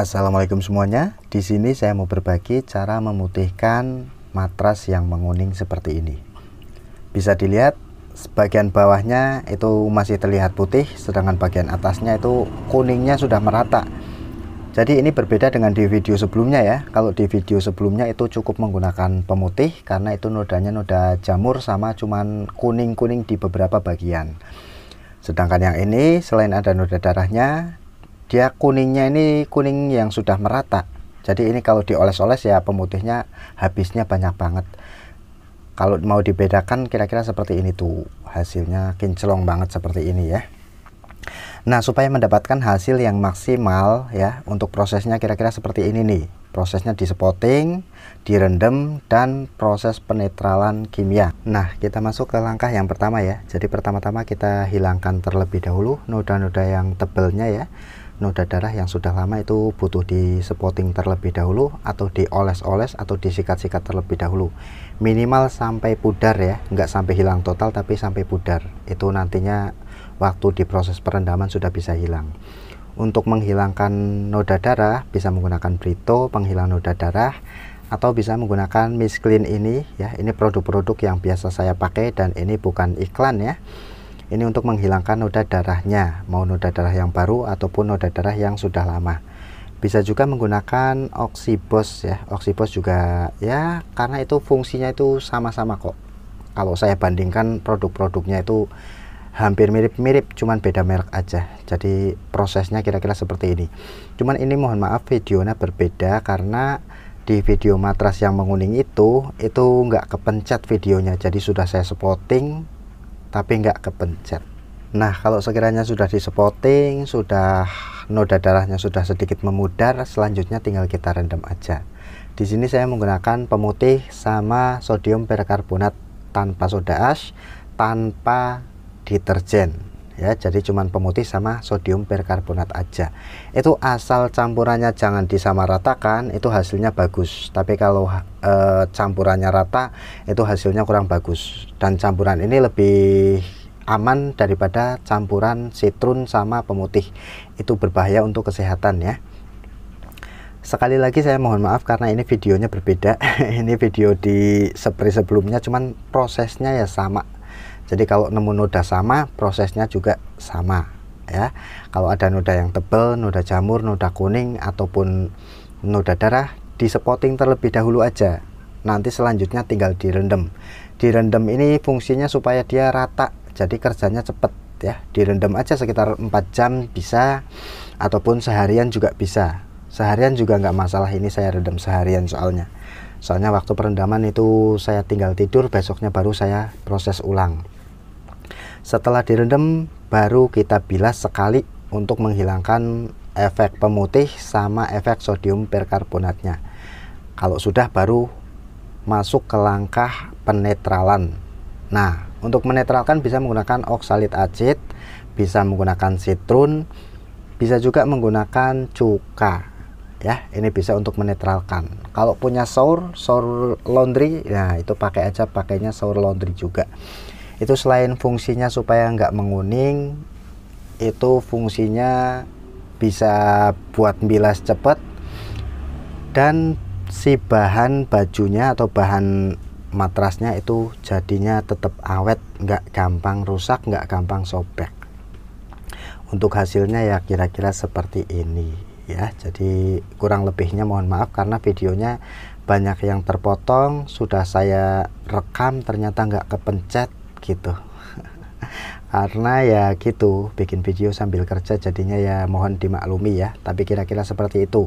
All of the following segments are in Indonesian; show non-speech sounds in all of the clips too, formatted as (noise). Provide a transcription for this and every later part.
Assalamualaikum semuanya. Di sini saya mau berbagi cara memutihkan matras yang menguning seperti ini. Bisa dilihat sebagian bawahnya itu masih terlihat putih, sedangkan bagian atasnya itu kuningnya sudah merata. Jadi ini berbeda dengan di video sebelumnya ya. Kalau di video sebelumnya itu cukup menggunakan pemutih karena itu nodanya noda jamur sama cuman kuning-kuning di beberapa bagian. Sedangkan yang ini selain ada noda darahnya, dia kuningnya ini kuning yang sudah merata jadi ini kalau dioles-oles ya pemutihnya habisnya banyak banget kalau mau dibedakan kira-kira seperti ini tuh hasilnya kinclong banget seperti ini ya Nah, supaya mendapatkan hasil yang maksimal ya, untuk prosesnya kira-kira seperti ini nih. Prosesnya di spotting, direndam, dan proses penetralan kimia. Nah, kita masuk ke langkah yang pertama ya. Jadi pertama-tama kita hilangkan terlebih dahulu noda-noda yang tebelnya ya noda darah yang sudah lama itu butuh di spotting terlebih dahulu atau dioles-oles atau disikat-sikat terlebih dahulu minimal sampai pudar ya nggak sampai hilang total tapi sampai pudar itu nantinya waktu di proses perendaman sudah bisa hilang untuk menghilangkan noda darah bisa menggunakan Brito penghilang noda darah atau bisa menggunakan Miss Clean ini ya ini produk-produk yang biasa saya pakai dan ini bukan iklan ya ini untuk menghilangkan noda darahnya, mau noda darah yang baru ataupun noda darah yang sudah lama. Bisa juga menggunakan oksibos ya. Oksibos juga ya karena itu fungsinya itu sama-sama kok. Kalau saya bandingkan produk-produknya itu hampir mirip-mirip cuman beda merek aja jadi prosesnya kira-kira seperti ini cuman ini mohon maaf videonya berbeda karena di video matras yang menguning itu itu nggak kepencet videonya jadi sudah saya spotting tapi nggak kepencet nah kalau sekiranya sudah di sudah noda darahnya sudah sedikit memudar selanjutnya tinggal kita rendam aja di sini saya menggunakan pemutih sama sodium perkarbonat tanpa soda ash tanpa deterjen ya jadi cuman pemutih sama sodium perkarbonat aja itu asal campurannya jangan disamaratakan itu hasilnya bagus tapi kalau e, campurannya rata itu hasilnya kurang bagus dan campuran ini lebih aman daripada campuran sitrun sama pemutih itu berbahaya untuk kesehatan ya sekali lagi saya mohon maaf karena ini videonya berbeda (laughs) ini video di spray sebelumnya cuman prosesnya ya sama jadi kalau nemu noda sama, prosesnya juga sama ya. Kalau ada noda yang tebal, noda jamur, noda kuning ataupun noda darah, di spotting terlebih dahulu aja. Nanti selanjutnya tinggal direndam. Direndam ini fungsinya supaya dia rata, jadi kerjanya cepat ya. Direndam aja sekitar 4 jam bisa ataupun seharian juga bisa. Seharian juga nggak masalah ini saya rendam seharian soalnya soalnya waktu perendaman itu saya tinggal tidur besoknya baru saya proses ulang setelah direndam, baru kita bilas sekali untuk menghilangkan efek pemutih sama efek sodium perkarbonatnya. Kalau sudah baru masuk ke langkah penetralan. Nah, untuk menetralkan bisa menggunakan oksalit acid, bisa menggunakan sitrun, bisa juga menggunakan cuka. Ya, ini bisa untuk menetralkan. Kalau punya sour, sour laundry, nah itu pakai aja pakainya sour laundry juga itu selain fungsinya supaya nggak menguning itu fungsinya bisa buat bilas cepat dan si bahan bajunya atau bahan matrasnya itu jadinya tetap awet nggak gampang rusak nggak gampang sobek untuk hasilnya ya kira-kira seperti ini ya jadi kurang lebihnya mohon maaf karena videonya banyak yang terpotong sudah saya rekam ternyata nggak kepencet gitu (laughs) karena ya gitu bikin video sambil kerja jadinya ya mohon dimaklumi ya tapi kira-kira seperti itu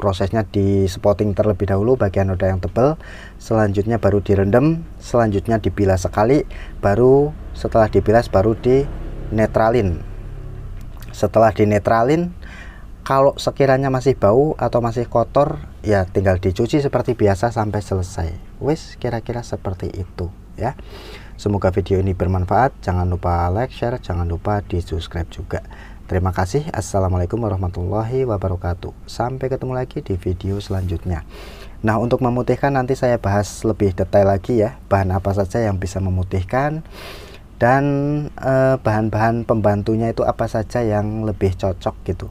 prosesnya di spotting terlebih dahulu bagian noda yang tebal selanjutnya baru direndam selanjutnya dibilas sekali baru setelah dibilas baru di netralin setelah dinetralin kalau sekiranya masih bau atau masih kotor ya tinggal dicuci seperti biasa sampai selesai wis kira-kira seperti itu ya Semoga video ini bermanfaat. Jangan lupa like, share, jangan lupa di subscribe juga. Terima kasih. Assalamualaikum warahmatullahi wabarakatuh. Sampai ketemu lagi di video selanjutnya. Nah, untuk memutihkan nanti saya bahas lebih detail lagi ya, bahan apa saja yang bisa memutihkan dan eh, bahan-bahan eh, pembantunya itu apa saja yang lebih cocok gitu.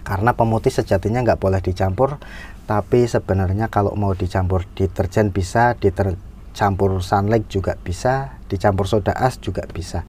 Karena pemutih sejatinya nggak boleh dicampur, tapi sebenarnya kalau mau dicampur deterjen bisa, deter, Campur sunlight juga bisa, dicampur soda as juga bisa.